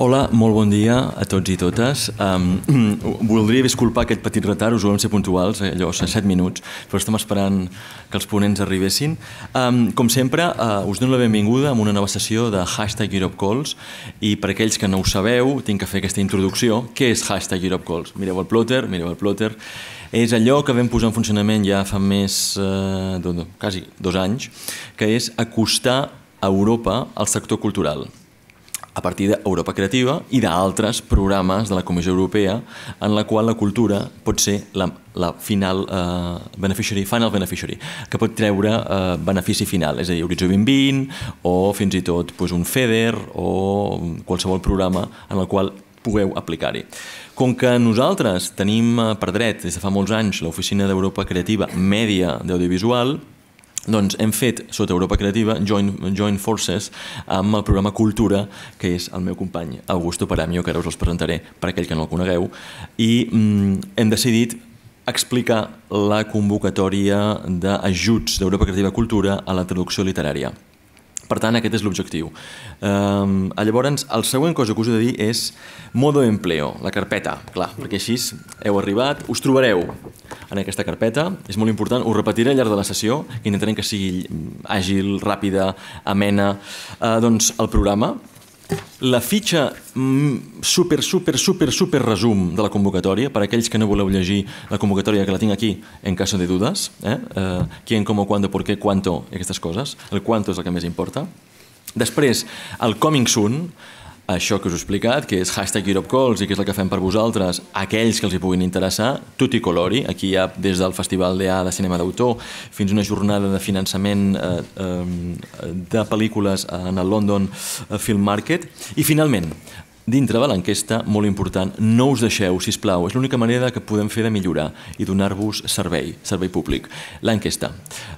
Hola, molt bon dia a tots i totes. Um, voldria disculpar aquest petit retard, us ho vam ser puntuals, eh, allò, 7 minuts, però estem esperant que els ponents arribessin. Um, com sempre, uh, us dono la benvinguda a una nova sessió de Hashtag Europe Calls i per aquells que no ho sabeu, tinc que fer aquesta introducció. Què és Hashtag Europe Calls? Mireu el plotter, mireu el plotter. És allò que vam posar en funcionament ja fa més, eh, uh, quasi dos anys, que és acostar a Europa al sector cultural a partir d'Europa Creativa i d'altres programes de la Comissió Europea en la qual la cultura pot ser la, la final eh, beneficiary, final beneficiary, que pot treure eh, benefici final, és a dir, Horitzó 2020 o fins i tot doncs, un FEDER o qualsevol programa en el qual pugueu aplicar-hi. Com que nosaltres tenim eh, per dret des de fa molts anys l'Oficina d'Europa Creativa Mèdia d'Audiovisual, doncs hem fet, sota Europa Creativa, Joint, Joint Forces amb el programa Cultura, que és el meu company Augusto Paramio, que ara us els presentaré per aquell que no el conegueu, i mm, hem decidit explicar la convocatòria d'ajuts d'Europa Creativa Cultura a la traducció literària. Per tant, aquest és l'objectiu. Um, llavors, el següent cosa que us he de dir és modo empleo, la carpeta, clar, perquè així heu arribat, us trobareu en aquesta carpeta, és molt important, ho repetiré al llarg de la sessió, intentarem que sigui mm, àgil, ràpida, amena, uh, doncs el programa, la fitxa mm, super, super, super, super resum de la convocatòria, per aquells que no voleu llegir la convocatòria que la tinc aquí, en cas de dudes, eh? eh quién, cómo, cuándo, por qué, cuánto, aquestes coses. El cuánto és el que més importa. Després, el coming soon, això que us he explicat, que és hashtag Calls i que és el que fem per vosaltres, aquells que els hi puguin interessar, tot i colori, aquí hi ha des del Festival d'EA de Cinema d'Autor fins a una jornada de finançament eh, eh, de pel·lícules en el London eh, Film Market. I finalment, dintre de l'enquesta, molt important, no us deixeu, si plau. És l'única manera que podem fer de millorar i donar-vos servei, servei públic. L'enquesta.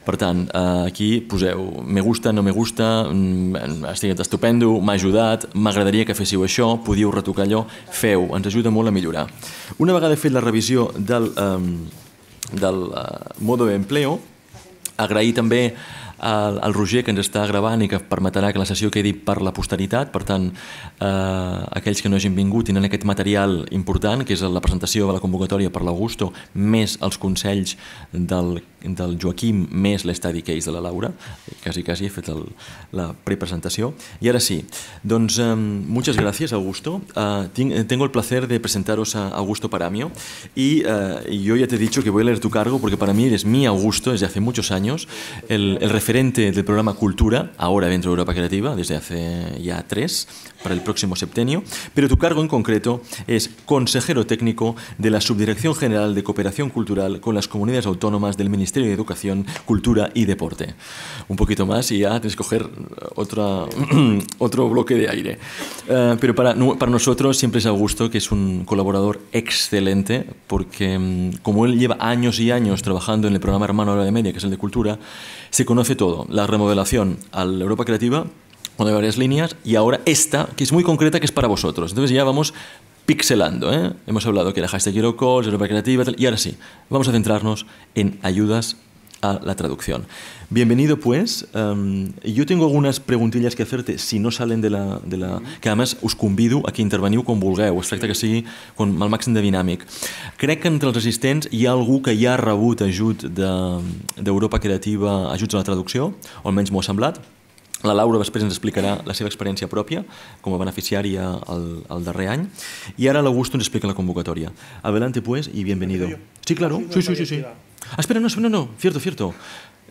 Per tant, eh, aquí poseu me gusta, no me gusta, mm, ha estat estupendo, m'ha ajudat, m'agradaria que féssiu això, podíeu retocar allò, feu, ens ajuda molt a millorar. Una vegada fet la revisió del, eh, del eh, modo de d'empleo, agrair també el, el Roger, que ens està gravant i que permetrà que la sessió quedi per la posteritat, per tant, eh, aquells que no hagin vingut tenen aquest material important, que és la presentació de la convocatòria per l'Augusto, més els consells del, del Joaquim, més l'estadi és de la Laura, quasi, quasi he fet el, la prepresentació. I ara sí, doncs, eh, moltes gràcies Augusto. Eh, tengo el placer de presentaros a Augusto Paramio y eh, yo ya te he dicho que voy a leer tu cargo porque para mí eres mi Augusto desde hace muchos años, el, el referente del programa Cultura, ahora dentro de Europa Creativa, desde hace ya tres, para el próximo septenio, pero tu cargo en concreto es consejero técnico de la Subdirección General de Cooperación Cultural con las Comunidades Autónomas del Ministerio de Educación, Cultura y Deporte. Un poquito más y ya tienes que coger otra, otro bloque de aire. Eh, pero para, para nosotros siempre es Augusto, que es un colaborador excelente, porque mm, como él lleva años y años trabajando en el programa Hermano de de Media, que es el de Cultura, se conoce todo, la remodelación a la Europa Creativa, bueno, hay varias líneas, y ahora esta, que es muy concreta, que es para vosotros. Entonces ya vamos pixelando. ¿eh? Hemos hablado que era hashtag calls, Europa Creativa, y ahora sí, vamos a centrarnos en ayudas a la traducción. Bienvenido, pues. Um, yo tengo algunas preguntillas que hacerte, si no salen de la, de la... Que, además os convido a que interveniu com vulgueu. Es tracta que sigui con el màxim de dinàmic. Crec que entre els assistents hi ha algú que ja ha rebut ajut d'Europa de, Creativa, ajuts a la traducció, o almenys m'ho ha semblat. La Laura després ens explicarà la seva experiència pròpia com a beneficiària el, el darrer any i ara l'Augusto ens explica la convocatòria. Adelante pues y bienvenido. Sí, claro. Sí, sí, sí, sí. Ah, espera, no, no, no, cierto, cierto.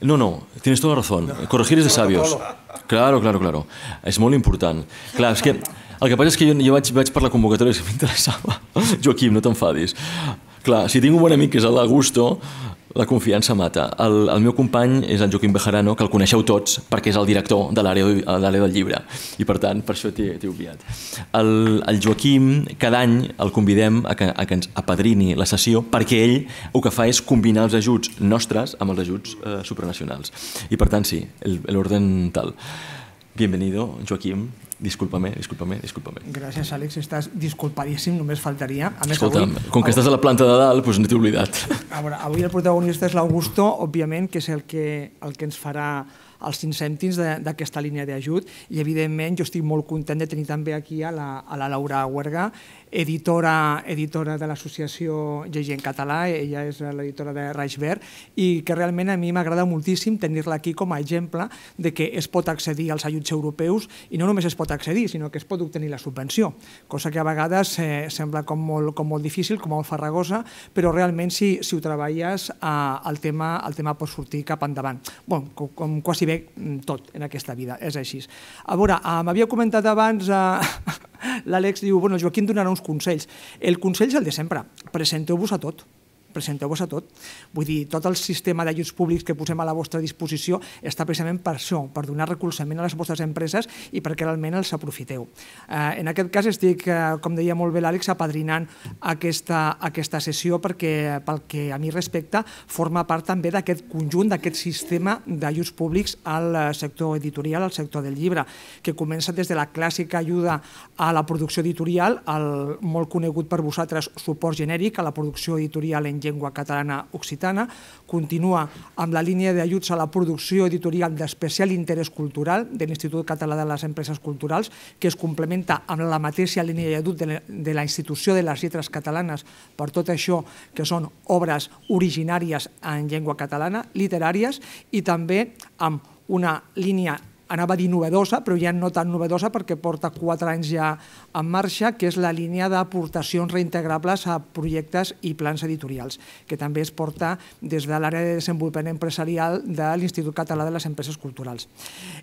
No, no, tienes toda razón. Corregir es de sabios. Claro, claro, claro. És molt important. Clar, és que el que passa és que jo, jo vaig, vaig per la convocatòria que m'interessava. Joaquim, no t'enfadis. Clar, si tinc un bon amic que és l'Augusto, la confiança mata. El, el meu company és en Joaquim Bejarano, que el coneixeu tots perquè és el director de l'àrea del llibre i per tant per això t'he obviat. El, el Joaquim cada any el convidem a que, a que ens apadrini la sessió perquè ell el que fa és combinar els ajuts nostres amb els ajuts eh, supranacionals. I per tant sí, l'ordre tal. Bienvenido, Joaquim. Discúlpame, discúlpame, discúlpame. Gràcies, Àlex. Estàs disculpadíssim, només faltaria. A més, Escolta, avui, com que avui... estàs a la planta de dalt, doncs no t'he oblidat. A veure, avui el protagonista és l'Augusto, òbviament, que és el que, el que ens farà els 5 cèntims d'aquesta línia d'ajut i evidentment jo estic molt content de tenir també aquí a la, a la Laura Huerga editora, editora de l'associació Llegir en Català, ella és l'editora de Raix Verde, i que realment a mi m'agrada moltíssim tenir-la aquí com a exemple de que es pot accedir als ajuts europeus i no només es pot accedir, sinó que es pot obtenir la subvenció, cosa que a vegades eh, sembla com molt, com molt difícil, com molt farragosa, però realment si, si ho treballes eh, el, tema, el tema pot sortir cap endavant. Bon, com, com quasi bé mm, tot en aquesta vida, és així. A veure, eh, m'havia comentat abans... Eh, L'Àlex diu, bueno, el Joaquim donarà uns consells. El consell és el de sempre, presenteu-vos a tot presenteu-vos a tot. Vull dir, tot el sistema d'ajuts públics que posem a la vostra disposició està precisament per això, per donar recolzament a les vostres empreses i perquè realment els aprofiteu. Eh, en aquest cas estic, eh, com deia molt bé l'Àlex, apadrinant aquesta, aquesta sessió perquè, pel que a mi respecta, forma part també d'aquest conjunt, d'aquest sistema d'ajuts públics al eh, sector editorial, al sector del llibre, que comença des de la clàssica ajuda a la producció editorial, el molt conegut per vosaltres suport genèric a la producció editorial en llengua catalana occitana, continua amb la línia d'ajuts a la producció editorial d'especial interès cultural de l'Institut Català de les Empreses Culturals, que es complementa amb la mateixa línia d'ajut de la institució de les lletres catalanes per tot això que són obres originàries en llengua catalana, literàries, i també amb una línia anava a dir novedosa, però ja no tan novedosa perquè porta quatre anys ja en marxa, que és la línia d'aportacions reintegrables a projectes i plans editorials, que també es porta des de l'àrea de desenvolupament empresarial de l'Institut Català de les Empreses Culturals.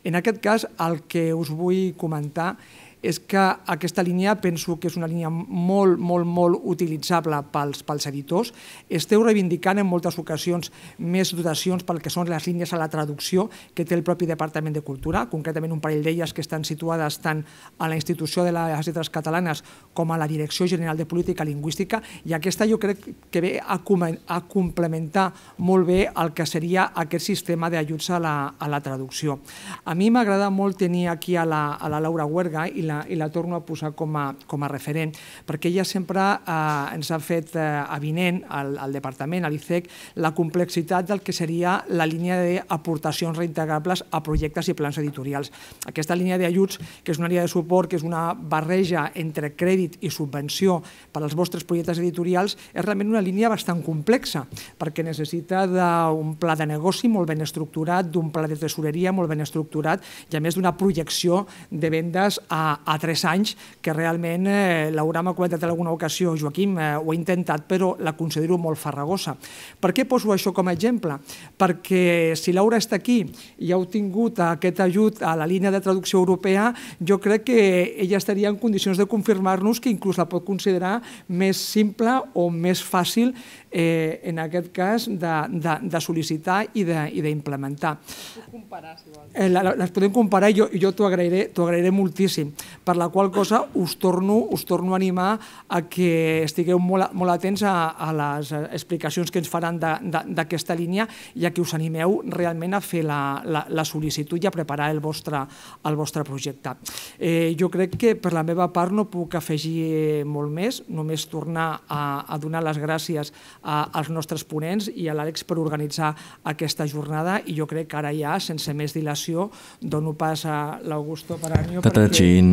En aquest cas, el que us vull comentar és és que aquesta línia penso que és una línia molt, molt, molt utilitzable pels, pels editors. Esteu reivindicant en moltes ocasions més dotacions pel que són les línies a la traducció que té el propi Departament de Cultura, concretament un parell d'elles que estan situades tant a la institució de les lletres catalanes com a la Direcció General de Política Lingüística i aquesta jo crec que ve a, a complementar molt bé el que seria aquest sistema d'ajuts a, la, a la traducció. A mi m'agrada molt tenir aquí a la, a la Laura Huerga i la, i la torno a posar com a, com a referent, perquè ella sempre eh, ens ha fet eh, avinent al, al departament, a l'ICEC, la complexitat del que seria la línia d'aportacions reintegrables a projectes i plans editorials. Aquesta línia d'ajuts, que és una línia de suport, que és una barreja entre crèdit i subvenció per als vostres projectes editorials, és realment una línia bastant complexa, perquè necessita d'un pla de negoci molt ben estructurat, d'un pla de tresoreria molt ben estructurat i, a més, d'una projecció de vendes a, a tres anys, que realment eh, l'haurà comentat en alguna ocasió, Joaquim, eh, ho he intentat, però la considero molt farragosa. Per què poso això com a exemple? Perquè si Laura està aquí i ha obtingut aquest ajut a la línia de traducció europea, jo crec que ella estaria en condicions de confirmar-nos que inclús la pot considerar més simple o més fàcil, eh, en aquest cas, de, de, de sol·licitar i d'implementar. si Eh, les podem comparar i jo, jo t'ho agrairé, agrairé moltíssim. Per la qual cosa us torno, us torno a animar a que estigueu molt, molt atents a, a les explicacions que ens faran d'aquesta línia i a que us animeu realment a fer la, la, la sol·licitud i a preparar el vostre, el vostre projecte. Eh, jo crec que per la meva part no puc afegir molt més, només tornar a, a donar les gràcies a, als nostres ponents i a l'Àlex per organitzar aquesta jornada i jo crec que ara ja, sense més dilació, dono pas a l'Augusto Paranio. perquè,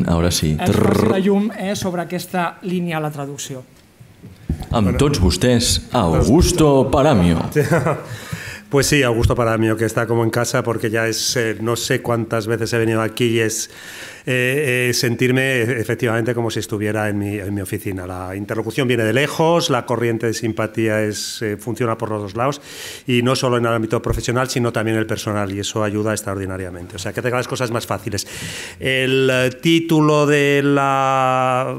ara sí. Ens fàcil, la llum eh, sobre aquesta línia a la traducció. Amb tots vostès, Augusto Paramio. Pues sí, Augusto Paramio, que está como en casa porque ya es, eh, no sé cuántas veces he venido aquí y es Eh, eh, sentirme efectivamente como si estuviera en mi, en mi, oficina. La interlocución viene de lejos, la corriente de simpatía es, eh, funciona por los dos lados y no solo en el ámbito profesional, sino también en el personal y eso ayuda extraordinariamente. O sea, que tenga las cosas más fáciles. El título de la,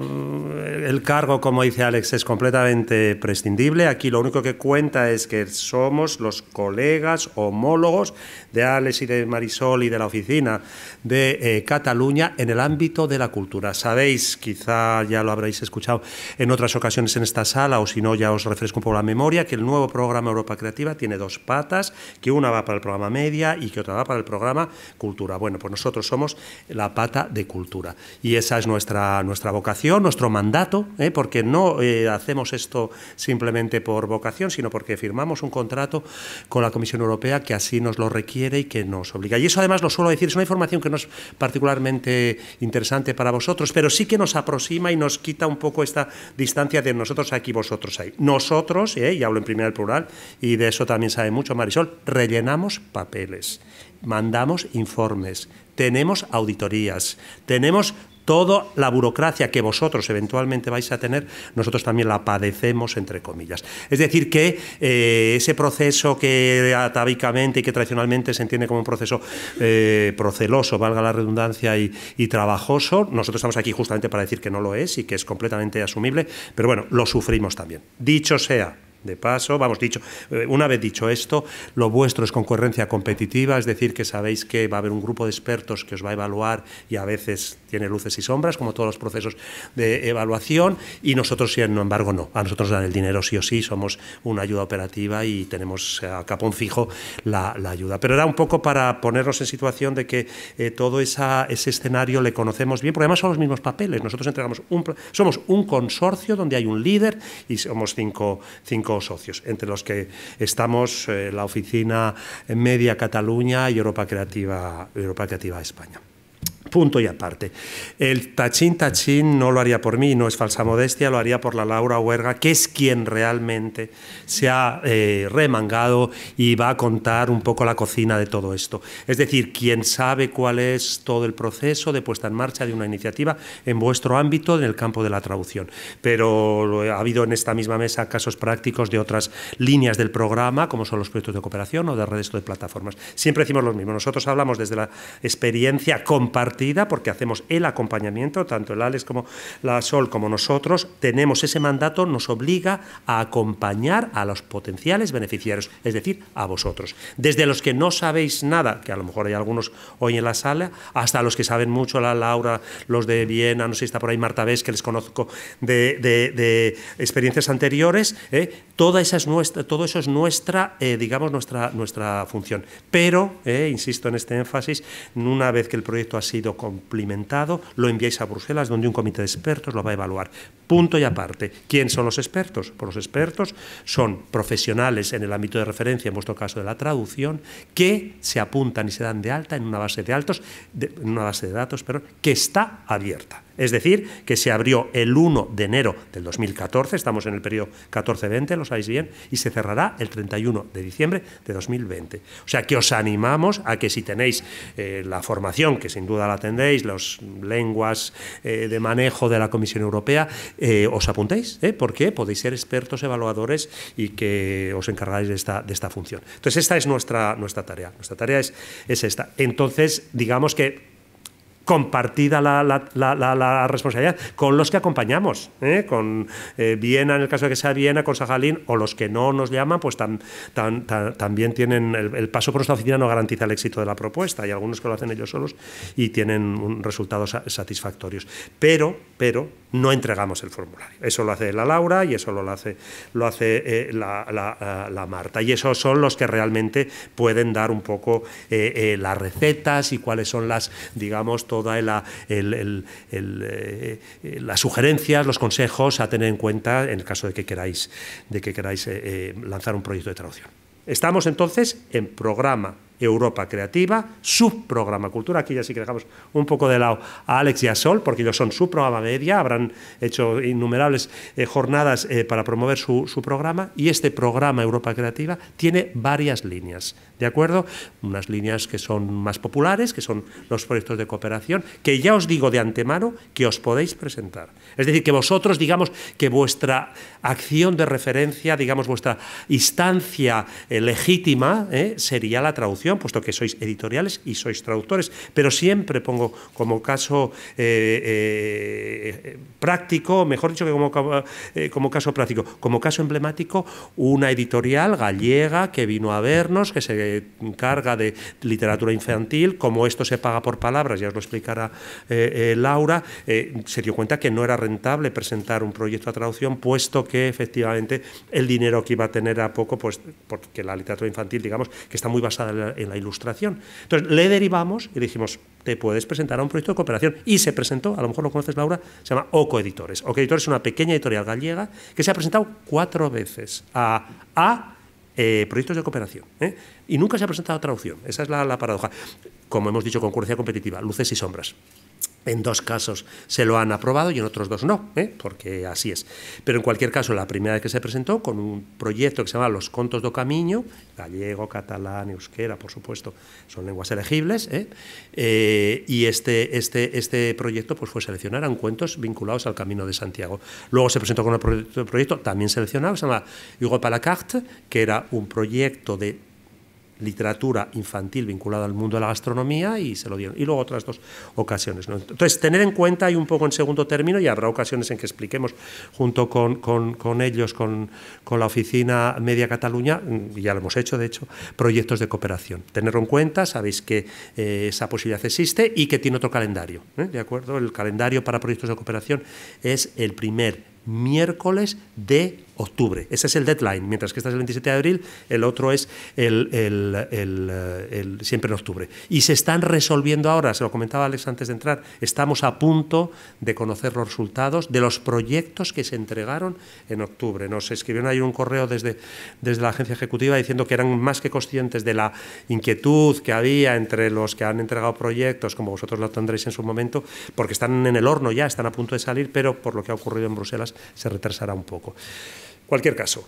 el cargo, como dice Alex, es completamente prescindible. Aquí lo único que cuenta es que somos los colegas homólogos de Alex y de Marisol y de la oficina de Cataluña en el ámbito de la cultura. Sabéis, quizá ya lo habréis escuchado en otras ocasiones en esta sala, o si no, ya os refresco un poco la memoria, que el nuevo programa Europa Creativa tiene dos patas, que una va para el programa Media y que otra va para el programa Cultura. Bueno, pues nosotros somos la pata de Cultura. Y esa es nuestra, nuestra vocación, nuestro mandato, ¿eh? porque no eh, hacemos esto simplemente por vocación, sino porque firmamos un contrato con la Comisión Europea que así nos lo requiere y que nos obliga. Y eso además lo suelo decir, es una información que no es particularmente interesante para vosotros, pero sí que nos aproxima y nos quita un poco esta distancia de nosotros aquí, vosotros ahí. Nosotros, eh, y hablo en primer plural, y de eso también sabe mucho Marisol, rellenamos papeles, mandamos informes, tenemos auditorías, tenemos toda la burocracia que vosotros eventualmente vais a tener, nosotros también la padecemos, entre comillas. Es decir, que eh, ese proceso que atávicamente y que tradicionalmente se entiende como un proceso eh, proceloso, valga la redundancia, y, trabajoso, nosotros estamos aquí justamente para decir que no lo es y que es completamente asumible, pero bueno, lo sufrimos también. Dicho sea, de paso, vamos dicho, eh, una vez dicho esto, lo vuestro es concurrencia competitiva, es decir, que sabéis que va a haber un grupo de expertos que os va a evaluar y a veces tiene luces y sombras, como todos los procesos de evaluación, y nosotros, sin embargo, no. A nosotros dan el dinero sí o sí, somos una ayuda operativa y tenemos a capón fijo la, ayuda. Pero era un poco para ponernos en situación de que eh, todo ese escenario le conocemos bien, porque además son los mismos papeles. Nosotros entregamos un, somos un consorcio donde hay un líder y somos cinco socios, entre los que estamos eh, la oficina Media Cataluña y Europa Creativa España. Punto y aparte. El tachín tachín no lo haría por mí, no es falsa modestia, lo haría por la Laura Huerga, que es quien realmente se ha eh, remangado y va a contar un poco la cocina de todo esto. Es decir, quien sabe cuál es todo el proceso de puesta en marcha de una iniciativa en vuestro ámbito, en el campo de la traducción. Pero ha habido en esta misma mesa casos prácticos de otras líneas del programa, como son los proyectos de cooperación o de redes de plataformas. Siempre decimos lo mismo, nosotros hablamos desde la experiencia compartida porque hacemos el acompañamiento, tanto el Alex como la Sol como nosotros, tenemos ese mandato, nos obliga a acompañar a los potenciales beneficiarios, es decir, a vosotros. Desde los que no sabéis nada, que a lo mejor hay algunos hoy en la sala, hasta los que saben mucho, la Laura, los de Viena, no sé si está por ahí Marta Vés, que les conozco de, experiencias anteriores, eh, Toda esa nuestra, todo eso es nuestra, eh, digamos, nuestra, nuestra función. Pero, eh, insisto en este énfasis, una vez que el proyecto ha sido sido cumplimentado, lo enviáis a Bruselas, donde un comité de expertos lo va a evaluar. Punto y aparte. ¿Quién son los expertos? Pues los expertos son profesionales en el ámbito de referencia, en vuestro caso de la traducción, que se apuntan y se dan de alta en una base de, altos, en una base de datos pero que está abierta. Es decir, que se abrió el 1 de enero del 2014, estamos en el periodo 14-20, lo sabéis bien, y se cerrará el 31 de diciembre de 2020. O sea que os animamos a que si tenéis eh, la formación, que sin duda la tendréis, las lenguas eh, de manejo de la Comisión Europea, eh, os apuntéis, porque podéis ser expertos evaluadores y que os encargáis de esta, de esta función. Entonces, esta es nuestra, nuestra tarea. Nuestra tarea es, es esta. Entonces, digamos que compartida la, responsabilidad con los que acompañamos, ¿eh? con eh, Viena, en el caso de que sea Viena, con Sajalín, o los que no nos llaman, pues también tienen, el, paso por nuestra oficina no garantiza el éxito de la propuesta, Hay algunos que lo hacen ellos solos y tienen resultados satisfactorios. Pero, pero, no entregamos el formulario. Eso lo hace la Laura y eso lo hace, lo hace eh, la, la, Marta. Y esos son los que realmente pueden dar un poco las recetas y cuáles son las, digamos, todas eh, eh, las sugerencias, los consejos a tener en cuenta en el caso de que queráis, de que queráis eh, lanzar un proyecto de traducción. Estamos entonces en programa Europa Creativa, subprograma Cultura. Aquí ya sí que dejamos un poco de lado a Alex y a Sol, porque ellos son su programa media, habrán hecho innumerables jornadas para promover su, su programa. Y este programa Europa Creativa tiene varias líneas. ¿De acuerdo? Unas líneas que son más populares, que son los proyectos de cooperación, que ya os digo de antemano que os podéis presentar. Es decir, que vosotros, digamos, que vuestra acción de referencia, digamos, vuestra instancia eh, legítima eh, sería la traducción, puesto que sois editoriales y sois traductores. Pero siempre pongo como caso eh, práctico, mejor dicho que como, como caso práctico, como caso emblemático, una editorial gallega que vino a vernos, que se carga de literatura infantil, como esto se paga por palabras, ya os lo explicará eh, eh, Laura, eh, se dio cuenta que no era rentable presentar un proyecto a traducción, puesto que efectivamente el dinero que iba a tener a poco, pues porque la literatura infantil, digamos, que está muy basada en la, ilustración. Entonces le derivamos y dijimos, te puedes presentar a un proyecto de cooperación. Y se presentó, a lo mejor lo conoces Laura, se llama Oco Editores. Oco Editores es una pequeña editorial gallega que se ha presentado cuatro veces a A eh, proyectos de cooperación. ¿eh? Y nunca se ha presentado otra opción. Esa es la paradoja. Como hemos dicho, concurrencia competitiva, luces y sombras. En dos casos se lo han aprobado y en otros dos no, ¿eh? porque así es. Pero en cualquier caso, la primera vez que se presentó, con un proyecto que se llamaba Los Contos do Camiño, gallego, catalán, euskera, por supuesto, son lenguas elegibles, ¿eh? Eh, y este, este, este proyecto pues, fue seleccionado, eran cuentos vinculados al Camino de Santiago. Luego se presentó con otro proyecto, también seleccionado, que se llama Hugo la que era un proyecto de literatura infantil vinculada al mundo de la gastronomía y se lo dieron. Y luego otras dos ocasiones. Entonces, tener en cuenta y un poco en segundo término, y habrá ocasiones en que expliquemos junto con, ellos, con, la oficina Media Cataluña, mm, ya lo hemos hecho de hecho, proyectos de cooperación. Tenerlo en cuenta, sabéis que eh, esa posibilidad existe y que tiene otro calendario. ¿eh? ¿De acuerdo? El calendario para proyectos de cooperación es el primer miércoles de octubre. Ese es el deadline, mientras que este es el 27 de abril, el otro es eh, siempre en octubre. Y se están resolviendo ahora, se lo comentaba Alex antes de entrar, estamos a punto de conocer los resultados de los proyectos que se entregaron en octubre. Nos escribieron ahí un correo desde, desde la agencia ejecutiva diciendo que eran más que conscientes de la inquietud que había entre los que han entregado proyectos, como vosotros lo tendréis en su momento, porque están en el horno ya, están a punto de salir, pero por lo que ha ocurrido en Bruselas se retrasará un poco. Cualquier caso,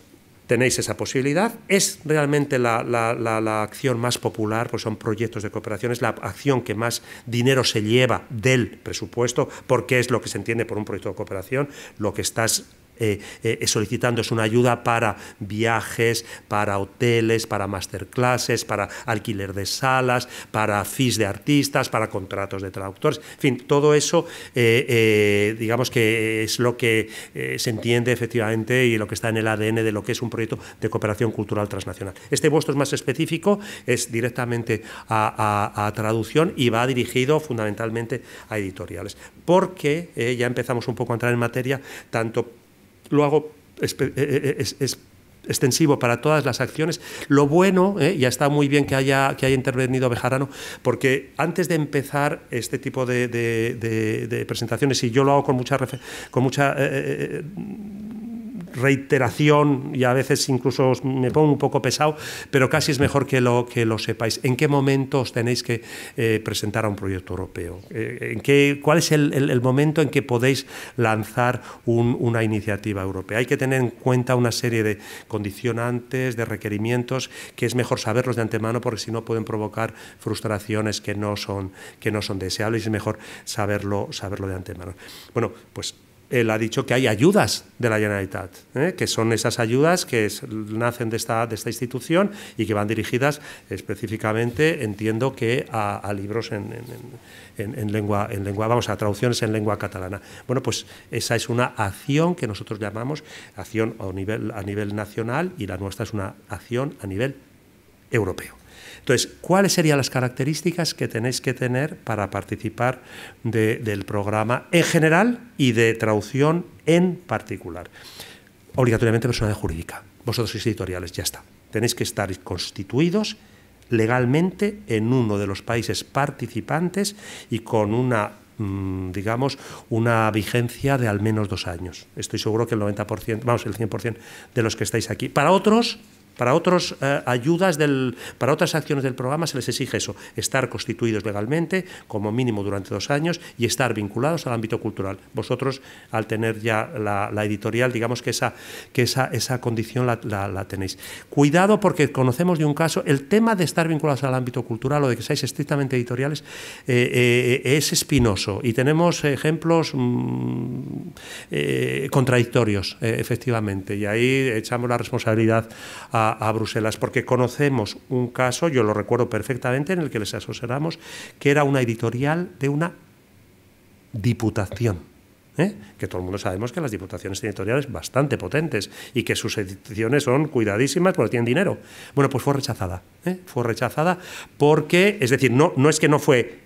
tenéis esa posibilidad. Es realmente la, acción más popular, pues son proyectos de cooperación, es la acción que más dinero se lleva del presupuesto, porque es lo que se entiende por un proyecto de cooperación, lo que estás eh, eh, solicitando, es una ayuda para viajes, para hoteles, para masterclasses, para alquiler de salas, para fees de artistas, para contratos de traductores, en fin, todo eso eh, digamos que es lo que se entiende efectivamente y lo que está en el ADN de lo que es un proyecto de cooperación cultural transnacional. Este vuestro es más específico, es directamente a, a traducción y va dirigido fundamentalmente a editoriales, porque ya empezamos un poco a entrar en materia tanto lo hago eh, eh, eh, extensivo para todas las acciones. Lo bueno, ya está muy bien que haya, que haya intervenido Bejarano, porque antes de empezar este tipo de, presentaciones, y yo lo hago con mucha, con mucha reiteración y a veces incluso me pongo un poco pesado, pero casi es mejor que lo, que lo sepáis. ¿En qué momento os tenéis que eh, presentar a un proyecto europeo? Eh, ¿En qué, ¿Cuál es el, momento en que podéis lanzar una iniciativa europea? Hay que tener en cuenta una serie de condicionantes, de requerimientos, que es mejor saberlos de antemano porque si no pueden provocar frustraciones que no son, que no son deseables y es mejor saberlo, saberlo de antemano. Bueno, pues él ha dicho que hay ayudas de la Generalitat, ¿eh? que son esas ayudas que nacen de esta, institución y que van dirigidas específicamente, entiendo que a, libros en, en, en, lengua, vamos, a traducciones en lengua catalana. Bueno, pues esa es una acción que nosotros llamamos acción a a nivel nacional y la nuestra es una acción a nivel europeo. Entonces, ¿cuáles serían las características que tenéis que tener para participar del programa en general y de traducción en particular? Obligatoriamente personalidad jurídica, vosotros sois editoriales, ya está. Tenéis que estar constituidos legalmente en uno de los países participantes y con una mm, digamos, una vigencia de al menos dos años. Estoy seguro que el 90%, vamos, el 100% de los que estáis aquí. Para otros, para, otros, eh, ayudas del, para otras acciones del programa se les exige eso, estar constituidos legalmente, como mínimo durante dos años, y estar vinculados al ámbito cultural. Vosotros, al tener ya la, editorial, digamos que esa, que esa, condición la, tenéis. Cuidado porque conocemos de un caso, el tema de estar vinculados al ámbito cultural o de que seáis estrictamente editoriales eh, eh, es espinoso y tenemos ejemplos mm, contradictorios, efectivamente, y ahí echamos la responsabilidad a a, Bruselas, porque conocemos un caso, yo lo recuerdo perfectamente, en el que les asociamos, que era una editorial de una diputación. ¿eh? que todo el mundo sabemos que las diputaciones editoriales bastante potentes y que sus ediciones son cuidadísimas porque tienen dinero. Bueno, pues fue rechazada, ¿eh? fue rechazada porque, es decir, no, no es que no fue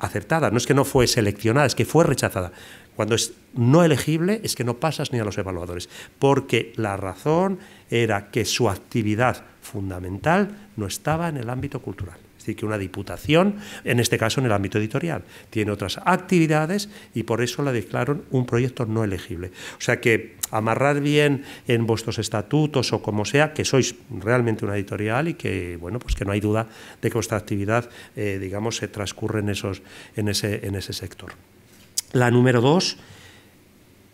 aceptada, no es que no fue seleccionada, es que fue rechazada. Cuando es no elegible es que no pasas ni a los evaluadores, porque la razón era que su actividad fundamental no estaba en el ámbito cultural. Es decir, que una diputación, en este caso en el ámbito editorial, tiene otras actividades y por eso la declararon un proyecto no elegible. O sea que amarrar bien en vuestros estatutos o como sea, que sois realmente una editorial y que, bueno, pues que no hay duda de que vuestra actividad, eh, digamos, se transcurre en, esos, en, ese, en ese sector. La número dos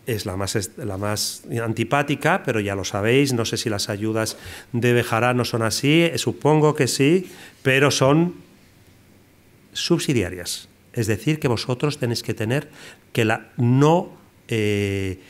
es la más, la más antipática, pero ya lo sabéis, no sé si las ayudas de no son así, eh, supongo que sí, pero son subsidiarias. Es decir, que vosotros tenéis que tener que la, no eh,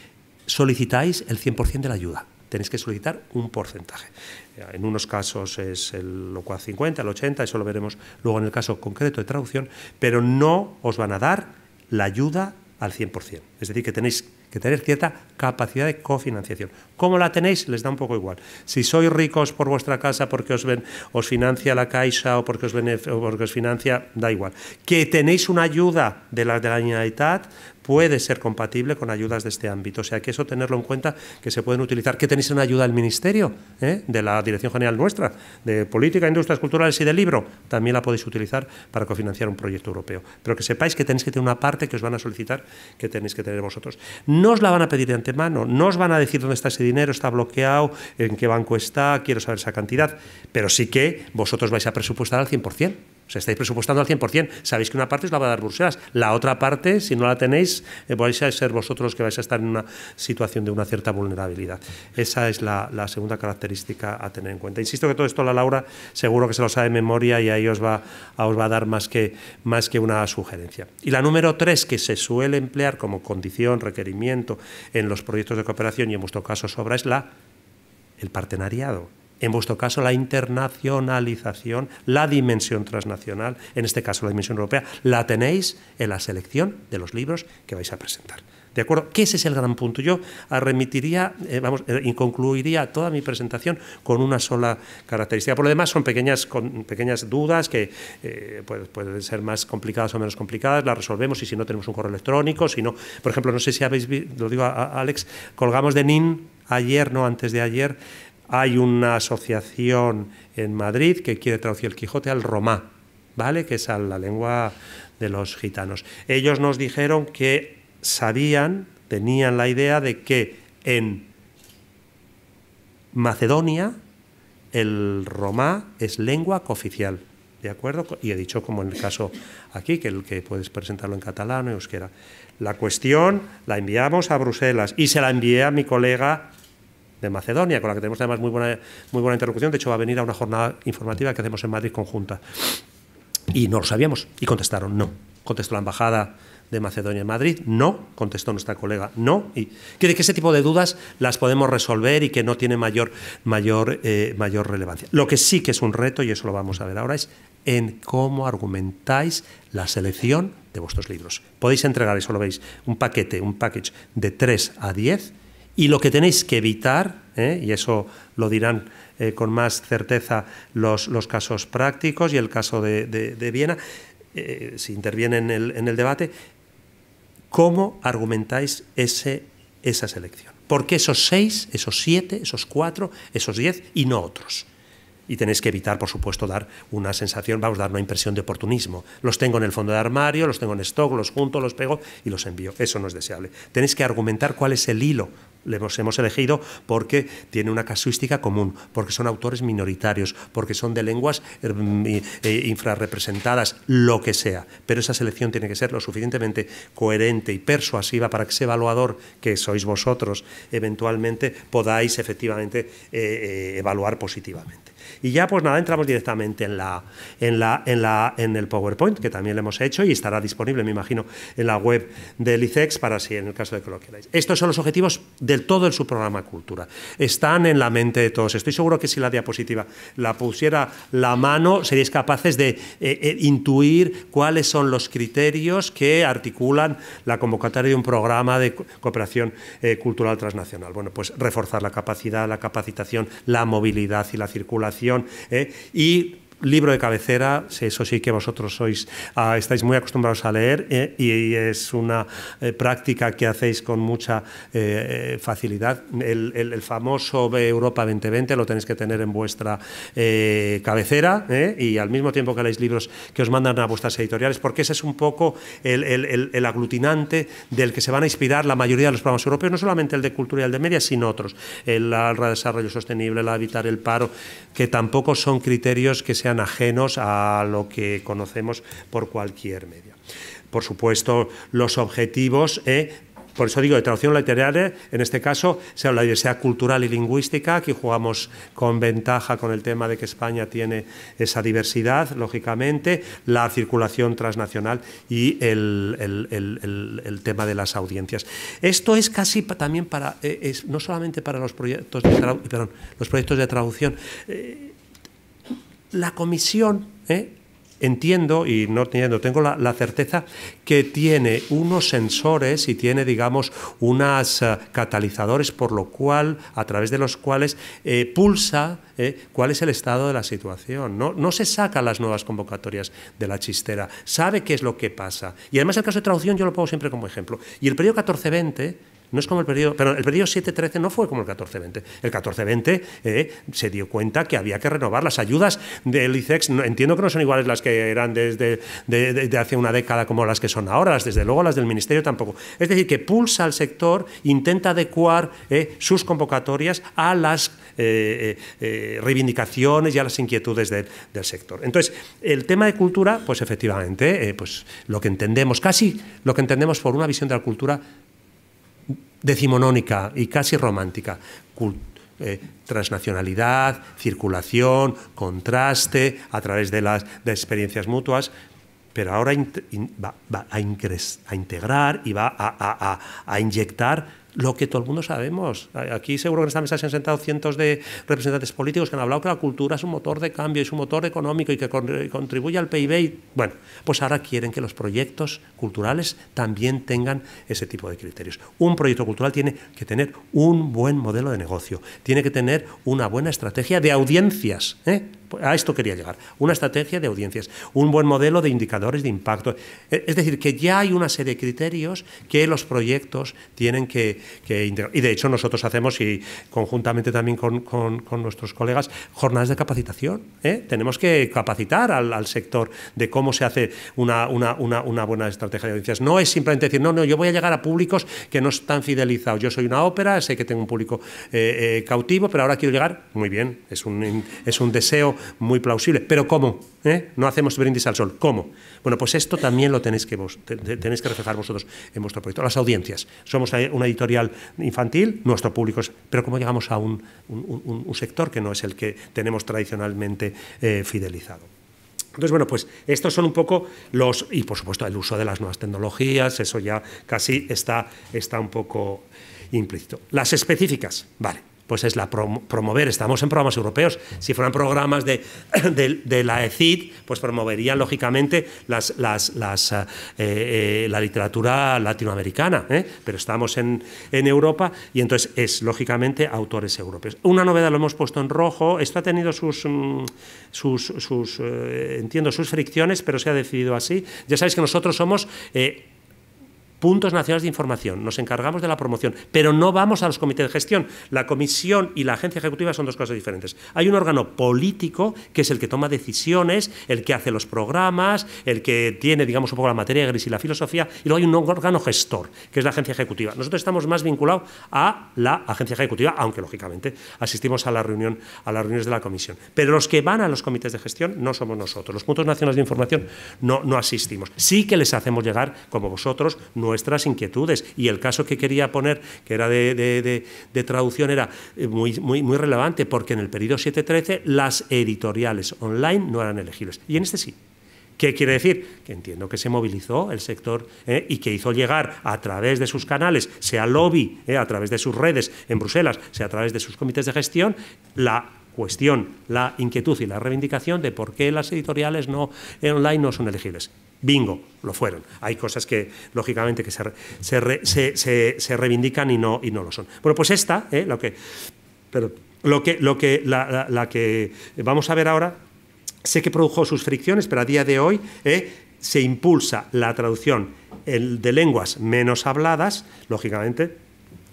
solicitáis el 100% de la ayuda tenéis que solicitar un porcentaje. Eh, en unos casos es el 50, el 80, eso lo veremos luego en el caso concreto de traducción, pero no os van a dar la ayuda al 100%. Es decir, que tenéis que tener cierta capacidad de cofinanciación. ¿Cómo la tenéis? Les da un poco igual. Si sois ricos por vuestra casa porque os, ven, os financia la Caixa o porque os, os financia, da igual. Que tenéis una ayuda de la, de la Generalitat, puede ser compatible con ayudas de este ámbito. O sea, que eso tenerlo en cuenta, que se pueden utilizar. que tenéis una ayuda del Ministerio? Eh? De la Dirección General nuestra, de Política, Industrias Culturales y de Libro. También la podéis utilizar para cofinanciar un proyecto europeo. Pero que sepáis que tenéis que tener una parte que os van a solicitar que tenéis que tener vosotros. No os la van a pedir de no os van a decir dónde está ese dinero, está bloqueado, en qué banco está, quiero saber esa cantidad, pero sí que vosotros vais a presupuestar al 100%. O sea, estáis presupuestando al 100%. Sabéis que una parte os la va a dar Bruselas. La otra parte, si no la tenéis, eh, vais a ser vosotros los que vais a estar en una situación de una cierta vulnerabilidad. Esa es la, segunda característica a tener en cuenta. Insisto que todo esto la Laura seguro que se lo sabe de memoria y ahí os va, a, os va a dar más que, más que una sugerencia. Y la número tres, que se suele emplear como condición, requerimiento en los proyectos de cooperación y en vuestro caso sobra, es la, el partenariado en vuestro caso la internacionalización, la dimensión transnacional, en este caso la dimensión europea, la tenéis en la selección de los libros que vais a presentar. ¿De acuerdo? ¿Qué ese es el gran punto. Yo remitiría, eh, vamos, eh, y concluiría toda mi presentación con una sola característica. Por lo demás, son pequeñas, con, pequeñas dudas que eh, pues, pueden ser más complicadas o menos complicadas, las resolvemos y si no tenemos un correo electrónico, si no, por ejemplo, no sé si habéis visto, lo digo a Alex, colgamos de NIN ayer, no antes de ayer, hay una asociación en Madrid que quiere traducir el Quijote al romá, ¿vale? Que es la lengua de los gitanos. Ellos nos dijeron que sabían, tenían la idea de que en Macedonia el romá es lengua cooficial, ¿de acuerdo? Y he dicho, como en el caso aquí, que, el, que puedes presentarlo en catalán o euskera. La cuestión la enviamos a Bruselas y se la envié a mi colega de Macedonia, con la que tenemos además muy buena, muy buena interlocución. De hecho, va a venir a una jornada informativa que hacemos en Madrid conjunta. Y no lo sabíamos. Y contestaron, no. Contestó la embajada de Macedonia en Madrid, no. Contestó nuestra colega, no. Y que, que ese tipo de dudas las podemos resolver y que no tiene mayor, mayor, eh, mayor relevancia. Lo que sí que es un reto, y eso lo vamos a ver ahora, es en cómo argumentáis la selección de vuestros libros. Podéis entregar, eso lo veis, un paquete, un package de 3 a 10 y lo que tenéis que evitar, ¿eh? y eso lo dirán eh, con más certeza los, casos prácticos y el caso de, Viena, eh, si intervienen en el, debate, ¿cómo argumentáis ese, esa selección? ¿Por qué esos seis, esos siete, esos cuatro, esos diez y no otros? y tenéis que evitar, por supuesto, dar una sensación, vamos a dar una impresión de oportunismo. Los tengo en el fondo de armario, los tengo en stock, los junto, los pego y los envío. Eso no es deseable. Tenéis que argumentar cuál es el hilo los hemos elegido porque tiene una casuística común, porque son autores minoritarios, porque son de lenguas eh, eh, infrarrepresentadas, lo que sea. Pero esa selección tiene que ser lo suficientemente coherente y persuasiva para que ese evaluador, que sois vosotros, eventualmente podáis efectivamente eh, evaluar positivamente. Y ya pues nada, entramos directamente en, la, en, la, en, la, en el PowerPoint, que también le hemos hecho y estará disponible, me imagino, en la web del ICEX para si en el caso de que lo queráis. Estos son los objetivos del todo el subprograma Cultura. Están en la mente de todos. Estoy seguro que si la diapositiva la pusiera la mano, seríais capaces de eh, eh, intuir cuáles son los criterios que articulan la convocatoria de un programa de cooperación eh, cultural transnacional. Bueno, pues reforzar la capacidad, la capacitación, la movilidad y la circulación ¿eh? Y libro de cabecera, eso sí que vosotros sois, ah, estáis muy acostumbrados a leer eh, y, es una eh, práctica que hacéis con mucha eh, facilidad. El, famoso Europa 2020 lo tenéis que tener en vuestra cabecera y al mismo tiempo que leéis libros que os mandan a vuestras editoriales, porque ese es un poco el, aglutinante del que se van a inspirar la mayoría de los programas europeos, no solamente el de cultura y el de media, sino otros, el, el desarrollo sostenible, el evitar el paro, que tampoco son criterios que se ajenos a lo que conocemos por cualquier medio. Por supuesto, los objetivos eh, por eso digo, de traducción literaria, en este caso, sea la diversidad cultural y lingüística. Aquí jugamos con ventaja con el tema de que España tiene esa diversidad, lógicamente, la circulación transnacional y el, tema de las audiencias. Esto es casi también para, eh, es, no solamente para los proyectos de, los proyectos de traducción. Eh, la comisión, ¿eh? entiendo y no entiendo, tengo la, certeza que tiene unos sensores y tiene, digamos, unas eh, catalizadores por lo cual, a través de los cuales eh, pulsa cuál es el estado de la situación. No, no se sacan las nuevas convocatorias de la chistera, sabe qué es lo que pasa. Y además el caso de traducción yo lo pongo siempre como ejemplo. Y el periodo 1420 no es como el periodo, pero el periodo 7-13 no fue como el 14-20. El 14-20 eh, se dio cuenta que había que renovar las ayudas del ICEX. entiendo que no son iguales las que eran desde hace una década como las que son ahora, las, desde luego las del Ministerio tampoco. Es decir, que pulsa al sector, intenta adecuar eh, sus convocatorias a las eh, reivindicaciones y a las inquietudes del, del sector. Entonces, el tema de cultura, pues efectivamente, pues lo que entendemos, casi lo que entendemos por una visión de la cultura decimonónica y casi romántica. Eh, transnacionalidad, circulación, contraste, a través de las experiencias mutuas, pero ahora va, a, integrar y va a inyectar lo que todo el mundo sabemos. Aquí seguro que en esta mesa se han sentado cientos de representantes políticos que han hablado que la cultura es un motor de cambio, es un motor económico y que eh, contribuye al PIB. bueno, pues ahora quieren que los proyectos culturales también tengan ese tipo de criterios. Un proyecto cultural tiene que tener un buen modelo de negocio, tiene que tener una buena estrategia de audiencias. ¿eh? A esto quería llegar. Una estrategia de audiencias, un buen modelo de indicadores de impacto. E, es decir, que ya hay una serie de criterios que los proyectos tienen que y de hecho nosotros hacemos y conjuntamente también con, nuestros colegas jornadas de capacitación. ¿eh? Tenemos que capacitar al, sector de cómo se hace una, buena estrategia de audiencias. No es simplemente decir, no, no, yo voy a llegar a públicos que no están fidelizados. Yo soy una ópera, sé que tengo un público eh, eh, cautivo, pero ahora quiero llegar, muy bien, es un, es un deseo muy plausible, pero ¿cómo? ¿Eh? No hacemos brindis al sol. ¿Cómo? Bueno, pues esto también lo tenéis que, tenéis que reflejar vosotros en vuestro proyecto. Las audiencias. Somos una editorial infantil, nuestro público es... Pero ¿cómo llegamos a un, sector que no es el que tenemos tradicionalmente eh, fidelizado? Entonces, bueno, pues estos son un poco los, y por supuesto el uso de las nuevas tecnologías, eso ya casi está, está un poco implícito. Las específicas, vale pues es la promover. Estamos en programas europeos. Si fueran programas de, de, la ECID, pues promoverían lógicamente las, las, las eh, eh, la literatura latinoamericana. ¿eh? Pero estamos en, en, Europa y entonces es lógicamente autores europeos. Una novedad lo hemos puesto en rojo. Esto ha tenido sus, mm, sus, sus entiendo, sus fricciones, pero se ha decidido así. Ya sabéis que nosotros somos puntos nacionales de información, nos encargamos de la promoción, pero no vamos a los comités de gestión. La comisión y la agencia ejecutiva son dos cosas diferentes. Hay un órgano político que es el que toma decisiones, el que hace los programas, el que tiene, digamos, un poco la materia gris y la filosofía, y luego hay un órgano gestor, que es la agencia ejecutiva. Nosotros estamos más vinculados a la agencia ejecutiva, aunque lógicamente asistimos a las reuniones de la comisión. Pero los que van a los comités de gestión no somos nosotros. Los puntos nacionales de información no, no asistimos. Sí que les hacemos llegar, como vosotros, nuestras inquietudes. Y el caso que quería poner, que era de, traducción, era eh, muy, muy, muy relevante, porque en el periodo 713 las editoriales online no eran elegibles. Y en este sí. ¿Qué quiere decir? Que entiendo que se movilizó el sector eh, y que hizo llegar a través de sus canales, sea lobby, eh, a través de sus redes en Bruselas, sea a través de sus comités de gestión, la cuestión, la inquietud y la reivindicación de por qué las editoriales no, online no son elegibles. Bingo, lo fueron. Hay cosas que, lógicamente, que se, se, se reivindican y no, y no lo son. Bueno, pues esta, ¿eh? lo que, pero, lo que, lo que, la, que vamos a ver ahora, sé que produjo sus fricciones, pero a día de hoy ¿eh? se impulsa la traducción de lenguas menos habladas, lógicamente,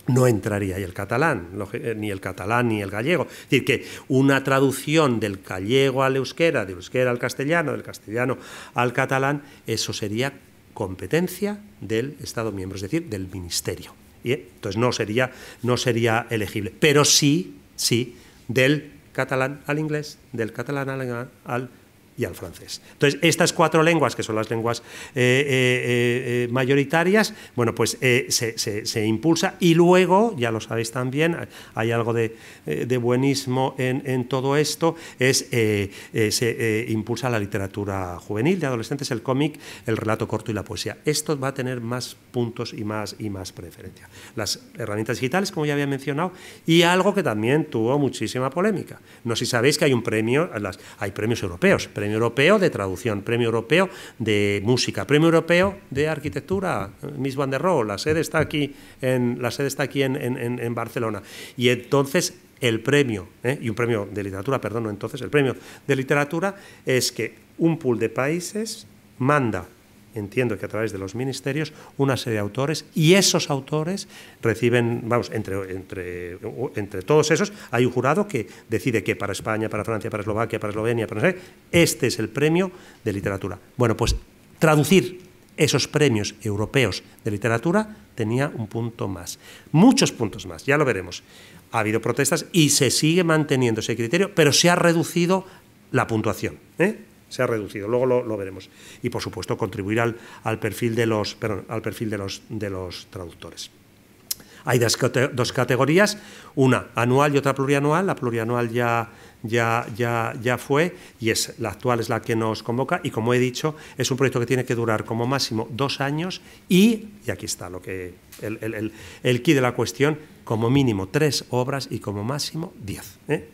no entraría ahí el catalán, eh, ni el catalán ni el gallego. Es decir, que una traducción del gallego al euskera, del euskera al castellano, del castellano al catalán, eso sería competencia del Estado miembro, es decir, del Ministerio. Eh, entonces no sería, no sería elegible, pero sí, sí, del catalán al inglés, del catalán al, al y al francés. Entonces, estas cuatro lenguas, que son las lenguas eh, eh, eh, mayoritarias, bueno, pues se, impulsa y luego, ya lo sabéis también, hay algo de, de buenismo en, todo esto, es, se impulsa la literatura juvenil de adolescentes, el cómic, el relato corto y la poesía. Esto va a tener más puntos y más, y más preferencia. Las herramientas digitales, como ya había mencionado, y algo que también tuvo muchísima polémica. No sé si sabéis que hay un premio, hay premios europeos, Premio Europeo de Traducción, Premio Europeo de Música, Premio Europeo de Arquitectura, Miss Van der Rohe, la sede está aquí en, la sede está aquí en, Barcelona. Y entonces el premio, ¿eh? y un premio de literatura, perdón, entonces el premio de literatura es que un pool de países manda entiendo que a través de los ministerios, una serie de autores y esos autores reciben, vamos, entre, entre, entre todos esos hay un jurado que decide que para España, para Francia, para Eslovaquia, para Eslovenia, para no sé, este es el premio de literatura. Bueno, pues traducir esos premios europeos de literatura tenía un punto más, muchos puntos más, ya lo veremos. Ha habido protestas y se sigue manteniendo ese criterio, pero se ha reducido la puntuación. ¿eh? se ha reducido, luego lo, veremos. Y por supuesto contribuir al, perfil, de los, perdón, al perfil de, los, de los traductores. Hay dos categorías, una anual y otra plurianual. La plurianual ya, ya, ya, ya fue y es, la actual es la que nos convoca y como he dicho, es un proyecto que tiene que durar como máximo dos años y, y aquí está lo que el, el, el key de la cuestión, como mínimo tres obras y como máximo diez. ¿eh?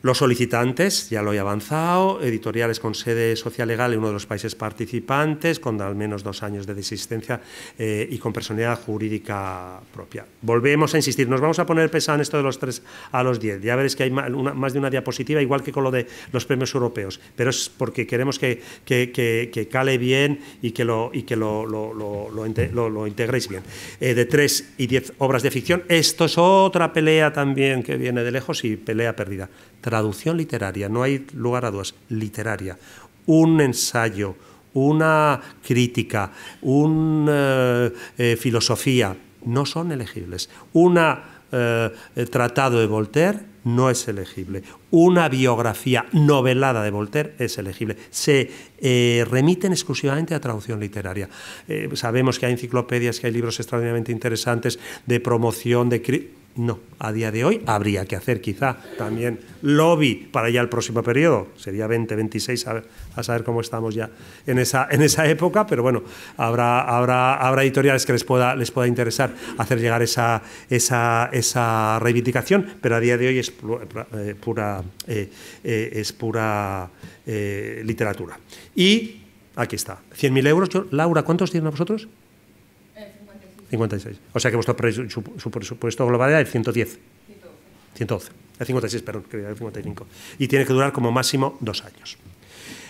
Los solicitantes, ya lo he avanzado, editoriales con sede social legal en uno de los países participantes, con al menos dos años de desistencia eh, y con personalidad jurídica propia. Volvemos a insistir, nos vamos a poner pesado en esto de los tres a los 10. Ya veréis que hay más de una diapositiva, igual que con lo de los premios europeos, pero es porque queremos que, que, cale bien y que lo, y que lo, lo, integréis bien. Eh, de tres y 10 obras de ficción, esto es otra pelea también que viene de lejos y pelea perdida traducción literaria, no hay lugar a dudas, literaria, un ensayo, una crítica, una eh, eh, filosofía, no son elegibles. Un eh, tratado de Voltaire no es elegible. Una biografía novelada de Voltaire es elegible. Se remiten exclusivamente a traducción literaria. sabemos que hay enciclopedias, que hay libros extraordinariamente interesantes de promoción, de no, a día de hoy habría que hacer quizá también lobby para ya el próximo periodo, sería 20, a, saber cómo estamos ya en esa, en esa época, pero bueno, habrá, habrá, habrá editoriales que les pueda, les pueda interesar hacer llegar esa, esa, esa reivindicación, pero a día de hoy es eh, pura, eh, eh, es pura literatura. Y aquí está, 100.000 euros. Laura, ¿cuántos tienen a vosotros? 56. O sea que vuestro presupuesto global era de 110. 112. el 56, perdón, que 55. Y tiene que durar como máximo dos años.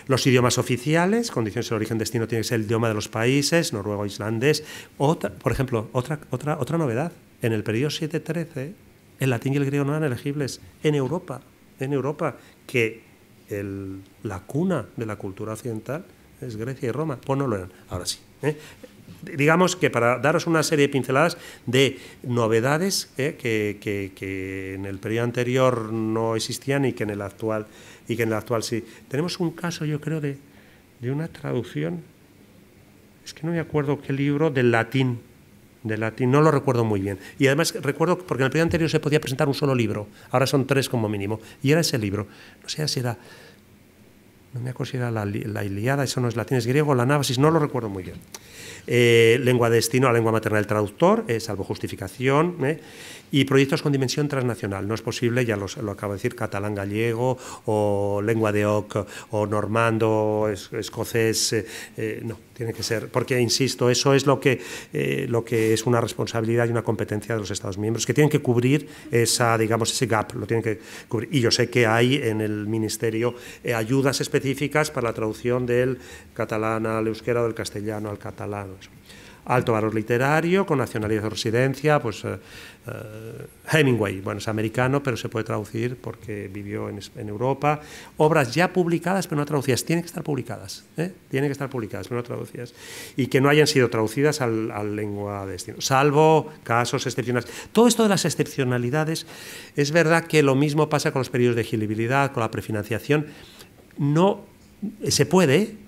Los idiomas oficiales, condiciones de origen destino, tiene que ser el idioma de los países, noruego, islandés. Otra, por ejemplo, otra, otra, otra novedad. En el periodo 713, el latín y el griego no eran elegibles en Europa. En Europa, que la cuna de la cultura occidental es Grecia y Roma. Pues no lo eran. Ahora sí. ¿eh? digamos que para daros una serie de pinceladas de novedades ¿eh? que, que, en el periodo anterior no existían y que en el actual y que en el actual sí. Tenemos un caso, yo creo, de, una traducción. Es que no me acuerdo qué libro del latín. De latín, no lo recuerdo muy bien. Y además recuerdo porque en el periodo anterior se podía presentar un solo libro, ahora son tres como mínimo. Y era ese libro. No sé si era no me acuerdo si era la, Iliada, eso no es latín, es griego, la Nábasis, no lo recuerdo muy bien. Eh, lengua de destino, la lengua materna del traductor, eh, salvo justificación, eh, y proyectos con dimensión transnacional. No es posible, ya lo acabo de decir, catalán gallego o lengua de oc o normando, escocés, no, tiene que ser, porque, insisto, eso es lo que, lo que es una responsabilidad y una competencia de los Estados miembros, que tienen que cubrir esa, digamos, ese gap, lo tienen que cubrir. Y yo sé que hay en el Ministerio ayudas específicas específicas para la traducción del catalán al euskera o del castellano al catalán. Alto valor literario, con nacionalidad o residencia, pues eh, eh, Hemingway, bueno, es americano, pero se puede traducir porque vivió en, Europa. Obras ya publicadas, pero no traducidas. Tienen que estar publicadas, ¿eh? tienen que estar publicadas, pero no traducidas. Y que no hayan sido traducidas al, al lengua de destino, salvo casos excepcionales. Todo esto de las excepcionalidades, es verdad que lo mismo pasa con los periodos de elegibilidad, con la prefinanciación no se puede